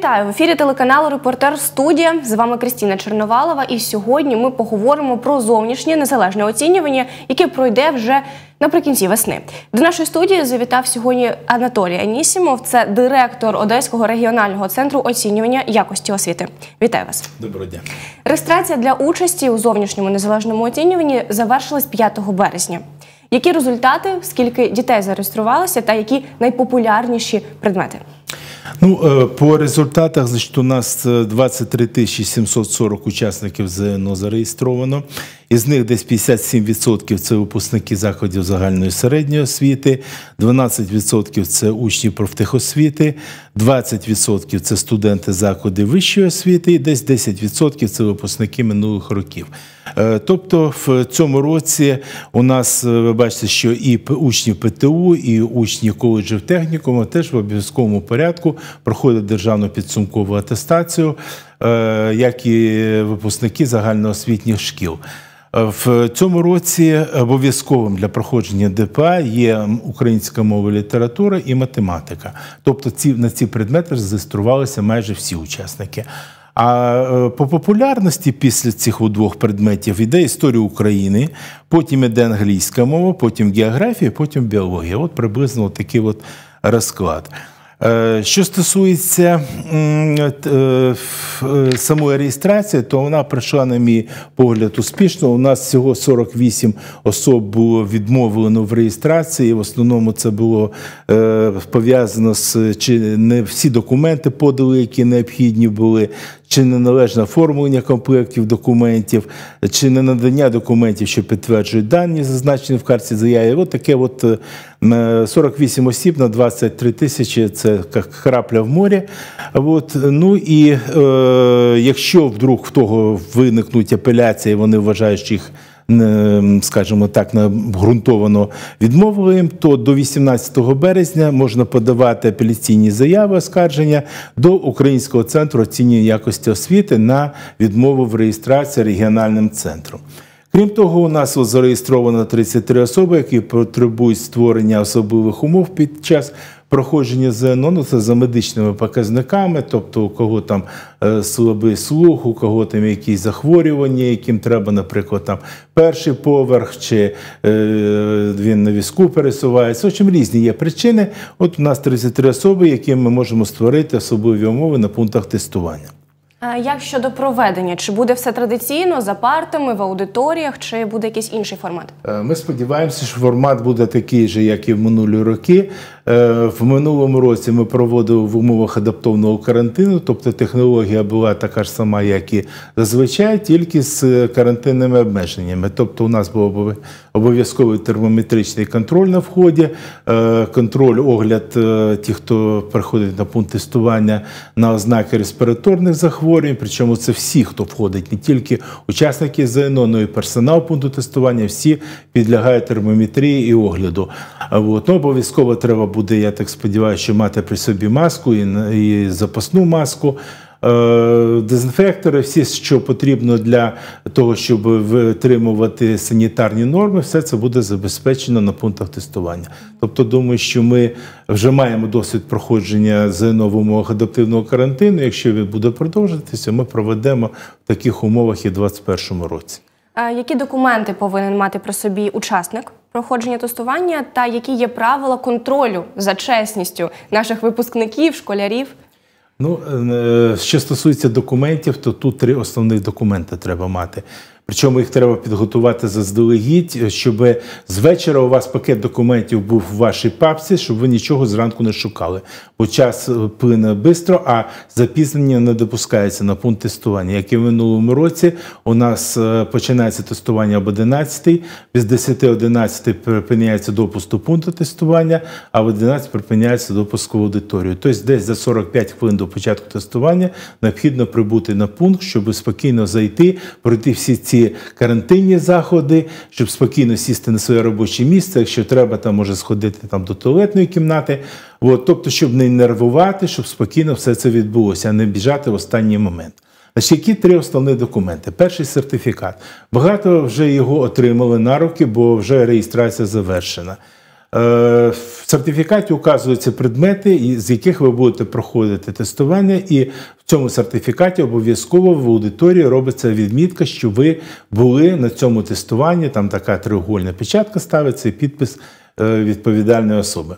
Вітаю в ефірі телеканалу Репортер Студія. З вами Крістіна Черновалова. І сьогодні ми поговоримо про зовнішнє незалежне оцінювання, яке пройде вже наприкінці весни. До нашої студії завітав сьогодні Анатолій Анісімов. Це директор Одеського регіонального центру оцінювання якості освіти. Вітаю вас! Доброго дня! Реєстрація для участі у зовнішньому незалежному оцінюванні завершилась 5 березня. Які результати, скільки дітей зареєструвалося, та які найпопулярніші предмети? Ну, е, по результатах, значить, у нас 23 е, тисячі 740 учасників ЗНО зареєстровано. Із них десь 57% це випускники заходів загальної середньої освіти, 12% це учні профтехосвіти, 20% це студенти заходів вищої освіти, і десь 10% це випускники минулих років. Е, тобто в цьому році у нас ви бачите, що і учні ПТУ, і учні коледжів технікуму теж в обов'язковому порядку Проходить державну підсумкову атестацію, е, як і випускники загальноосвітніх шкіл. Е, в цьому році обов'язковим для проходження ДПА є українська мова, література і математика. Тобто, ці на ці предмети зареєструвалися майже всі учасники. А е, по популярності після цих двох предметів йде історія України, потім іде англійська мова, потім географія, потім біологія. От приблизно такий от розклад. Е, що стосується е, е, самої реєстрації, то вона пройшла, на мій погляд, успішно. У нас всього 48 особ було відмовлено в реєстрації. В основному це було пов'язано з чи не всі документи подали, які необхідні були. Чи не неналежне оформлення комплектів документів, чи не надання документів, що підтверджують дані, зазначені в карті заяви. От таке от 48 е, осіб на 23 тисячі це як крапля в морі. От. Ну і е, якщо вдруг в того виникнуть апеляції, вони вважають, що їх. Е, скажімо так, на ґрунтовано відмовили, то до 18 березня можна подавати апеляційні заяви оскарження до Українського центру оцінює якості освіти на відмову в реєстрації регіональним центром. Крім того, у нас от зареєстровано 33 особи, які потребують створення особливих умов під час проходження ЗНО, ну це за медичними показниками, тобто у кого там е, слабий слух, у кого там якісь захворювання, яким треба, наприклад, там перший поверх, чи е, він на візку пересувається. В різні є причини. От у нас 33 особи, які ми можемо створити особливі умови на пунктах тестування. Е, як щодо проведення, чи буде все традиційно за партами в аудиторіях, чи буде якийсь інший формат? Е, ми сподіваємося, що формат буде такий же, як і в минулі роки. Е, в минулому році ми проводили в умовах адаптовного карантину, тобто технологія була така ж сама, як і зазвичай, тільки з карантинними обмеженнями. Тобто, у нас був обов'язковий термометричний контроль на вході, е, контроль, огляд е, тих, хто приходить на пункт тестування на ознаки респіраторних захворювань. Причому це всі, хто входить, не тільки учасники ЗНО, але ну і персонал пункту тестування, всі підлягають термометрії і огляду. Ну, Обов'язково треба буде буде, я так сподіваюся, що мати при собі маску і, і запасну маску. Е, дезінфектори, всі, що потрібно для того, щоб витримувати санітарні норми, все це буде забезпечено на пунктах тестування. Тобто, думаю, що ми вже маємо досвід проходження з новому адаптивного карантину. Якщо він буде продовжитися, ми проведемо в таких умовах і в 2021 році. А які документи повинен мати при собі учасник? проходження тестування та які є правила контролю за чесністю наших випускників, школярів? Ну, е, е, що стосується документів, то тут три основних документи треба мати: Причому їх треба підготувати заздалегідь, щоб з вечора у вас пакет документів був в вашій папці, щоб ви нічого зранку не шукали. Бо час е, плине швидко, а запізнення не допускається на пункт тестування. Як і в минулому році, у нас е, починається тестування об 11, без 10-11 припиняється допуск до пункту тестування, а в 11 припиняється допуск в аудиторію. Тобто десь за 45 хвилин до початку тестування необхідно прибути на пункт, щоб спокійно зайти, пройти всі ці карантинні заходи, щоб спокійно сісти на своє робоче місце. Якщо треба, там може сходити там до туалетної кімнати. От, тобто, щоб не нервувати, щоб спокійно все це відбулося, а не біжати в останній момент. Значить, які три основні документи? Перший сертифікат. Багато вже його отримали на руки, бо вже реєстрація завершена. Е, в сертифікаті указуються предмети, з яких ви будете проходити тестування, і в цьому сертифікаті обов'язково в аудиторії робиться відмітка, що ви були на цьому тестуванні. Там така треугольна печатка ставиться і підпис е, відповідальної особи.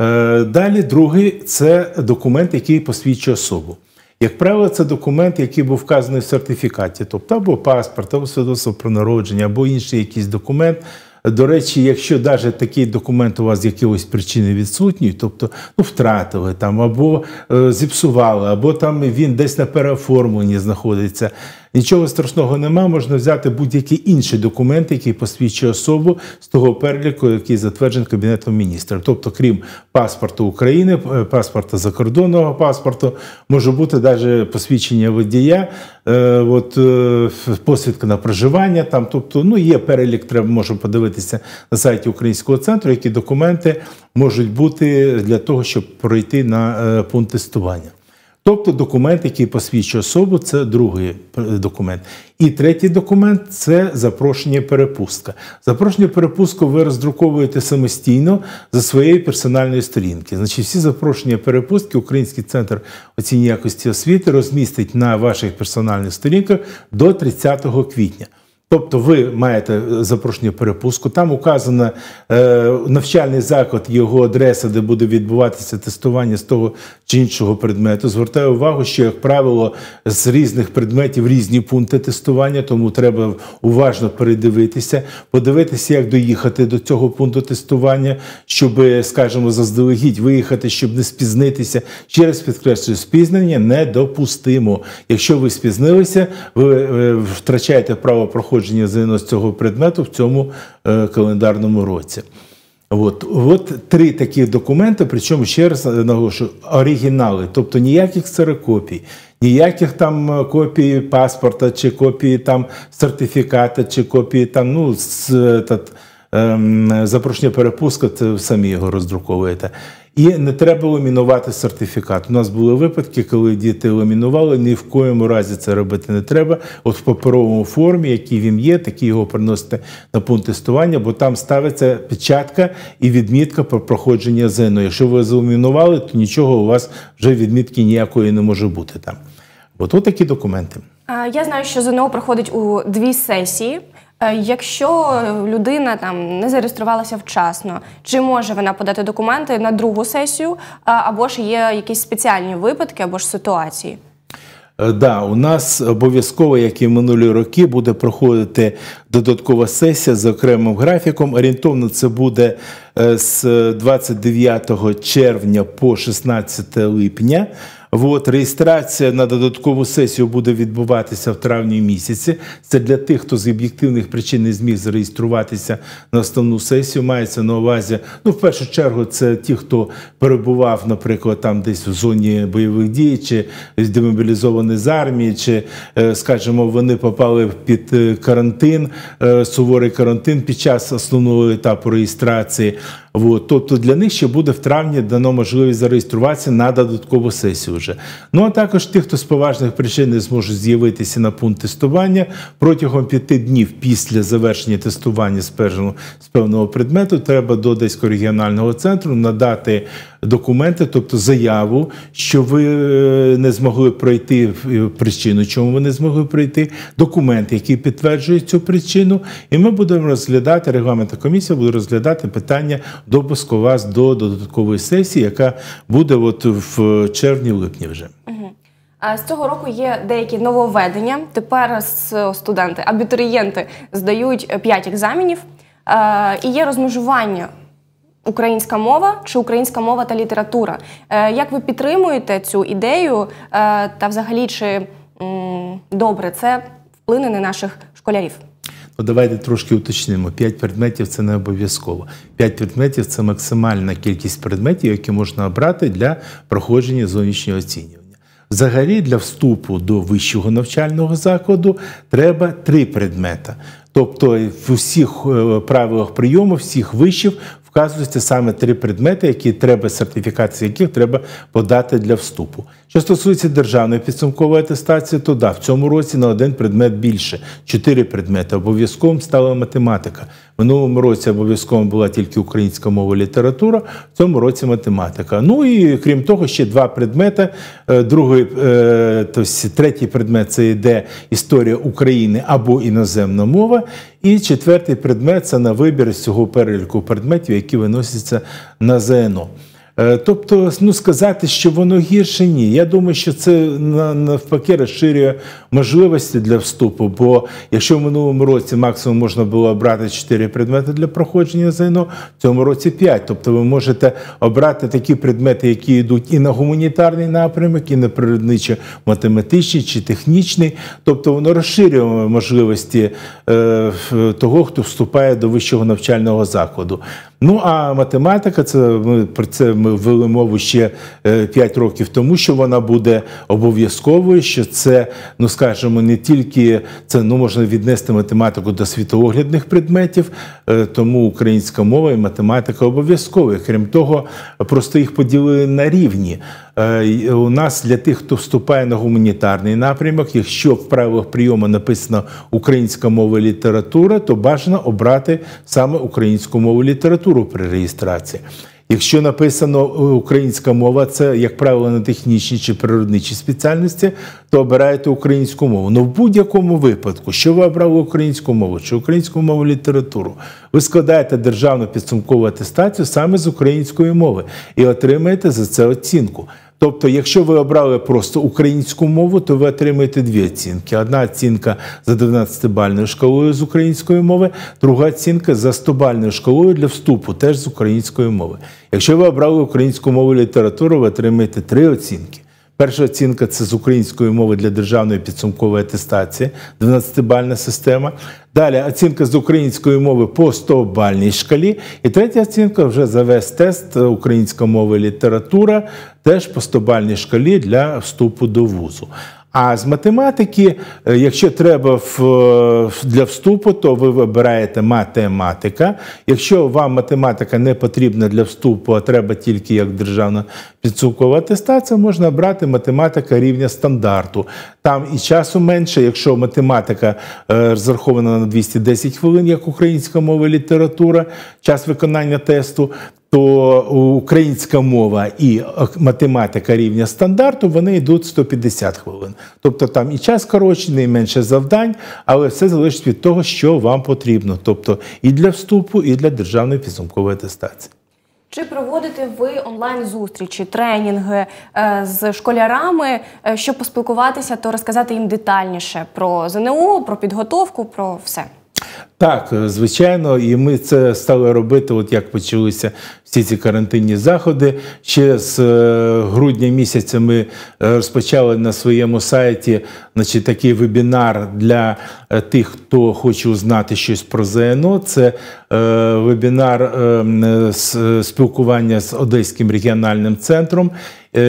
Е, далі, другий це документ, який посвідчує особу. Як правило, це документ, який був вказаний в сертифікаті, тобто або паспорт, або свідоцтво про народження, або інший якийсь документ. До речі, якщо навіть такий документ у вас з якогось причини відсутній, тобто ну, втратили там або е, зіпсували, або там він десь на переоформленні знаходиться. Нічого страшного нема, можна взяти будь-які інші документи, які посвідчує особу з того переліку, який затверджений Кабінетом міністрів. Тобто, крім паспорту України, е, паспорта закордонного паспорту, може бути навіть посвідчення водія, е, от, е, посвідка на проживання. Там, тобто, ну є перелік, треба може подивитися на сайті українського центру, які документи можуть бути для того, щоб пройти на пункт тестування. Тобто документ, який посвідчує особу, це другий документ. І третій документ це запрошення перепустка. Запрошення перепустку ви роздруковуєте самостійно за своєї персональної сторінки. Значить, всі запрошення перепустки, Український центр оцінює якості освіти розмістить на ваших персональних сторінках до 30 квітня. Тобто ви маєте е, запрошення перепуску. Там указано е, навчальний заклад, його адреса, де буде відбуватися тестування з того чи іншого предмету. Звертаю увагу, що, як правило, з різних предметів різні пункти тестування, тому треба уважно передивитися, подивитися, як доїхати до цього пункту тестування, щоб, скажімо, заздалегідь виїхати, щоб не спізнитися. Ще раз підкреслюю, спізнення недопустимо. Якщо ви спізнилися, ви е, втрачаєте право проходити походження з цього предмету в цьому е, календарному році. От от три такі документи, причому ще раз наголошую, оригінали, тобто ніяких серокопій, ніяких там е, копій паспорта, чи копії там сертифіката, чи копії там ну з, е, та, ем, запрошення перепуска, це самі його роздруковуєте. І не треба ламінувати сертифікат. У нас були випадки, коли діти ламінували. Ні в коєму разі це робити не треба. От в паперовому формі, який він є, такий його приносите на пункт тестування, бо там ставиться печатка і відмітка про проходження ЗНО. Якщо ви заламінували, то нічого у вас вже відмітки ніякої не може бути там. От, от такі документи. Я знаю, що ЗНО проходить у дві сесії. Е, якщо людина там не зареєструвалася вчасно, чи може вона подати документи на другу сесію, е, або ж є якісь спеціальні випадки або ж ситуації? Е, да, у нас обов'язково, як і в минулі роки, буде проходити додаткова сесія з окремим графіком. Орієнтовно це буде з 29 червня по 16 липня. От, реєстрація на додаткову сесію буде відбуватися в травні місяці. Це для тих, хто з об'єктивних причин не зміг зареєструватися на основну сесію. Мається на увазі, ну в першу чергу, це ті, хто перебував, наприклад, там десь в зоні бойових дій, чи демобілізовані з армії, чи, е, скажімо, вони попали під е, карантин, е, суворий карантин під час основного етапу реєстрації. От. Тобто для них ще буде в травні дано можливість зареєструватися на додаткову сесію. вже. Ну а також тих, хто з поважних причин не зможуть з'явитися на пункт тестування протягом п'яти днів після завершення тестування з певного, певного предмету, треба до десь регіонального центру надати документи, тобто заяву, що ви е, не змогли пройти е, причину, чому ви не змогли пройти, документи, які підтверджують цю причину, і ми будемо розглядати регламентна комісія буде розглядати питання допуску вас до додаткової сесії, яка буде от в червні-липні вже. З цього року є деякі нововведення. Тепер е, студенти, абітурієнти здають 5 екзаменів і є розмежування Українська мова чи українська мова та література? Е, як ви підтримуєте цю ідею? Е, та взагалі чи добре це вплине на наших школярів? Ну, давайте трошки уточнимо. П'ять предметів це не обов'язково. П'ять предметів це максимальна кількість предметів, які можна обрати для проходження зовнішнього оцінювання. Взагалі, для вступу до вищого навчального закладу треба три предмета. Тобто в усіх е, правилах прийому всіх вишів вказуються саме три предмети, які треба сертифікації, яких треба подати для вступу. Що стосується державної підсумкової атестації, то да, в цьому році на один предмет більше чотири предмети. Обов'язковим стала математика. В Минулому році обов'язково була тільки українська мова, і література, в цьому році математика. Ну і крім того, ще два предмети. Е, другий тобто, третій предмет це йде історія України або іноземна мова. І четвертий предмет це на вибір з цього переліку предметів, які виносяться на ЗНО. Е, тобто, ну сказати, що воно гірше, ні. Я думаю, що це навпаки розширює можливості для вступу. Бо якщо в минулому році максимум можна було обрати 4 предмети для проходження ЗНО, в цьому році 5. Тобто ви можете обрати такі предмети, які йдуть і на гуманітарний напрямок, і на природничі математичні чи технічні, Тобто воно розширює можливості е, того, хто вступає до вищого навчального закладу. Ну а математика, це ми про це ми ми ввели мову ще 5 е, років тому, що вона буде обов'язковою. Що це, ну скажімо, не тільки це ну можна віднести математику до світооглядних предметів, е, тому українська мова і математика обов'язкові. Крім того, просто їх поділили на рівні. Е, у нас для тих, хто вступає на гуманітарний напрямок, якщо в правилах прийому написано українська мова і література, то бажано обрати саме українську мову і літературу при реєстрації. Якщо написано е, українська мова, це, як правило, на технічні чи природничі спеціальності, то обираєте українську мову. Ну в будь-якому випадку, що ви обрали українську мову чи українську мову літературу, ви складаєте державну підсумкову атестацію саме з української мови і отримаєте за це оцінку. Тобто, якщо ви обрали просто українську мову, то ви отримаєте дві оцінки: одна оцінка за 12-бальною шкалою з української мови, друга оцінка за 100-бальною шкалою для вступу, теж з української мови. Якщо ви обрали українську мову літературу, ви отримаєте три оцінки. Перша оцінка це з української мови для державної підсумкової атестації, 12-бальна система. Далі оцінка з української мови по 100-бальній шкалі. І третя оцінка вже за весь тест українська мова і література теж по стобальній шкалі для вступу до вузу. А з математики, е, якщо треба е, для вступу, то ви вибираєте математика. Якщо вам математика не потрібна для вступу, а треба тільки як державна підсумкова атестація, можна брати математика рівня стандарту. Там і часу менше, якщо математика е, розрахована на 210 хвилин, як українська мова і література, час виконання тесту, то українська мова і е, математика рівня стандарту вони йдуть 150 хвилин. Тобто там і час коротший, і менше завдань, але все залежить від того, що вам потрібно, тобто і для вступу, і для державної підсумкової атестації. Чи проводите ви онлайн зустрічі, тренінги е, з школярами, е, щоб поспілкуватися, то розказати їм детальніше про ЗНО, про підготовку, про все. Так, е, звичайно, і ми це стали робити, от як почалися всі ці карантинні заходи. Ще з е, грудня місяця ми е, розпочали на своєму сайті значить, такий вебінар для тих, хто хоче узнати щось про ЗНО. Це вебінар е, спілкування з Одеським регіональним центром.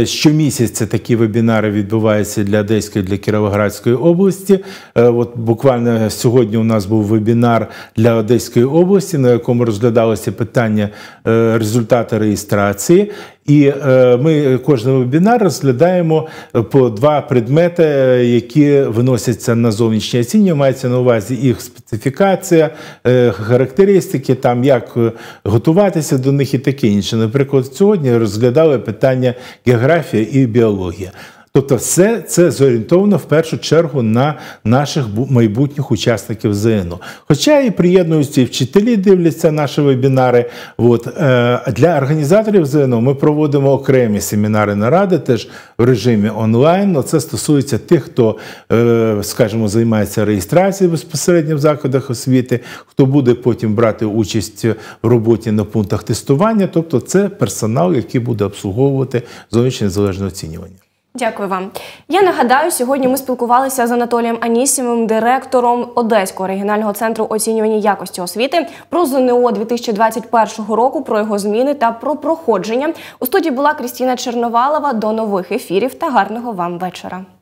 Щомісяця такі вебінари відбуваються для Одеської, для Кіровоградської області. от буквально сьогодні у нас був вебінар вебінар для Одеської області, на якому розглядалося питання е, результати реєстрації. І е, ми кожен вебінар розглядаємо по два предмети, які виносяться на зовнішнє оцінювання. Мається на увазі їх специфікація, е, характеристики, там як готуватися до них і таке інше. Наприклад, сьогодні розглядали питання географія і біологія. Тобто, все це зорієнтовано в першу чергу на наших майбутніх учасників ЗНО. Хоча і приєднуються і вчителі дивляться наші вебінари. От, е, Для організаторів ЗНО ми проводимо окремі семінари наради, теж в режимі онлайн. Но це стосується тих, хто, е, скажімо, займається реєстрацією безпосередньо в закладах освіти, хто буде потім брати участь в роботі на пунктах тестування. Тобто, це персонал, який буде обслуговувати зовнішнє незалежне оцінювання. Дякую вам. Я нагадаю, сьогодні ми спілкувалися з Анатолієм Анісімовим, директором Одеського регіонального центру оцінювання якості освіти про ЗНО 2021 року, про його зміни та про проходження. У студії була Крістіна Черновалова. До нових ефірів та гарного вам вечора.